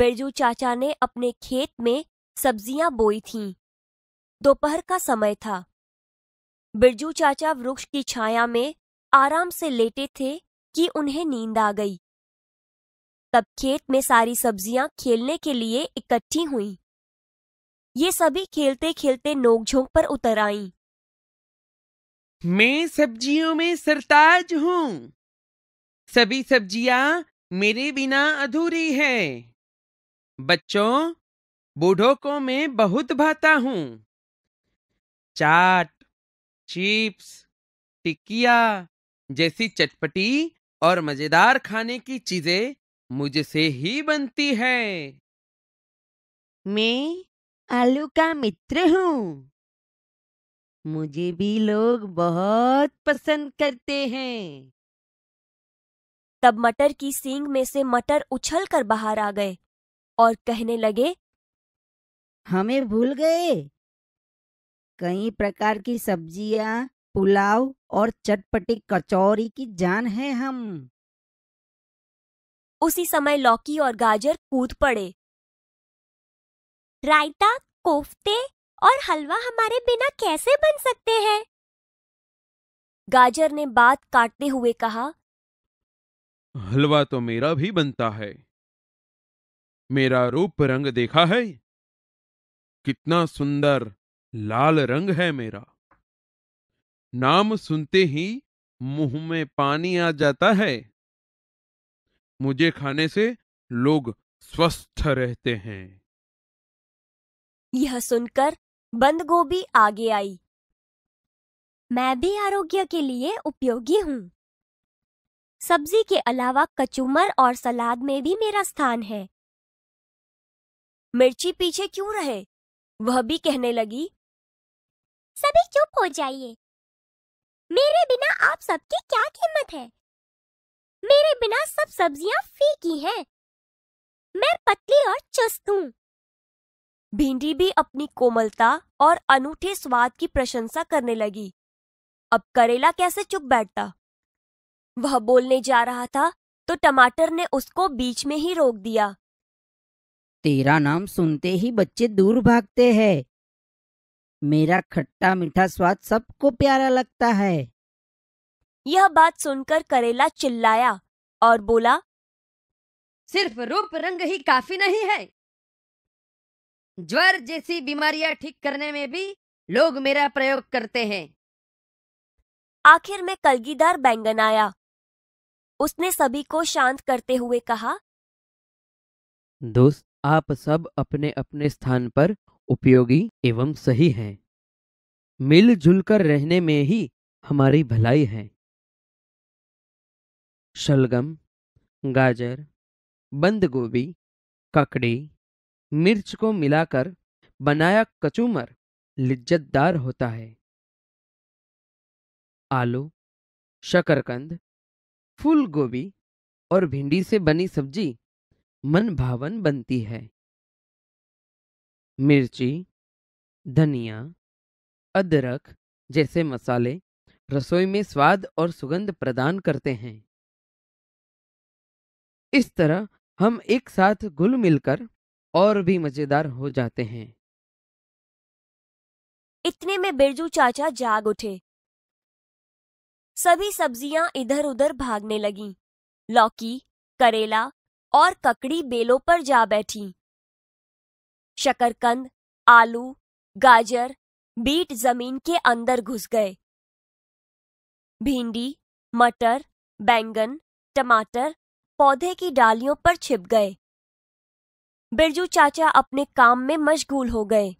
बिरजू चाचा ने अपने खेत में सब्जियां बोई थीं। दोपहर का समय था बिरजू चाचा वृक्ष की छाया में आराम से लेटे थे कि उन्हें नींद आ गई तब खेत में सारी सब्जियां खेलने के लिए इकट्ठी हुई ये सभी खेलते खेलते नोकझोंक पर उतर आईं। मैं सब्जियों में सरताज हूँ सभी सब्जियां मेरे बिना अधूरी हैं। बच्चों बूढ़ों को मैं बहुत भाता हूं चाट चिप्स टिकिया जैसी चटपटी और मजेदार खाने की चीजें मुझसे ही बनती है मैं आलू का मित्र हूँ मुझे भी लोग बहुत पसंद करते हैं तब मटर की सींग में से मटर उछल कर बाहर आ गए और कहने लगे हमें भूल गए कई प्रकार की सब्जियां पुलाव और चटपटी कचौरी की जान है हम उसी समय लौकी और गाजर कूद पड़े रायता कोफ्ते और हलवा हमारे बिना कैसे बन सकते हैं गाजर ने बात काटते हुए कहा हलवा तो मेरा भी बनता है मेरा रूप रंग देखा है कितना सुंदर लाल रंग है मेरा नाम सुनते ही मुंह में पानी आ जाता है मुझे खाने से लोग स्वस्थ रहते हैं यह सुनकर बंद गोभी आगे आई मैं भी आरोग्य के लिए उपयोगी हूँ सब्जी के अलावा कचूमर और सलाद में भी मेरा स्थान है मिर्ची पीछे क्यों रहे वह भी कहने लगी सभी चुप हो जाइए मेरे बिना आप सबकी क्या कीमत है मेरे बिना सब सब्जियां फीकी हैं। मैं पतली और चुस्त हूँ भिंडी भी अपनी कोमलता और अनूठे स्वाद की प्रशंसा करने लगी अब करेला कैसे चुप बैठता वह बोलने जा रहा था तो टमाटर ने उसको बीच में ही रोक दिया तेरा नाम सुनते ही बच्चे दूर भागते हैं मेरा खट्टा मीठा स्वाद सबको प्यारा लगता है यह बात सुनकर करेला चिल्लाया और बोला सिर्फ रूप रंग ही काफी नहीं है ज्वर जैसी बीमारियां ठीक करने में भी लोग मेरा प्रयोग करते हैं आखिर में कलगीदार बैंगन आया उसने सभी को शांत करते हुए कहा दोस्त आप सब अपने अपने स्थान पर उपयोगी एवं सही हैं मिलजुल कर रहने में ही हमारी भलाई है शलगम गाजर बंद गोभी ककड़ी मिर्च को मिलाकर बनाया कचूमर लिज्जतदार होता है आलू शकरकंद फूल गोभी और भिंडी से बनी सब्जी मन भावन बनती है मिर्ची धनिया अदरक जैसे मसाले रसोई में स्वाद और सुगंध प्रदान करते हैं इस तरह हम एक साथ घुल मिलकर और भी मजेदार हो जाते हैं इतने में बिरजू चाचा जाग उठे सभी सब्जियां इधर उधर भागने लगी लौकी करेला और ककड़ी बेलों पर जा बैठी शकरकंद आलू गाजर बीट जमीन के अंदर घुस गए भिंडी मटर बैंगन टमाटर पौधे की डालियों पर छिप गए बिरजू चाचा अपने काम में मशगूल हो गए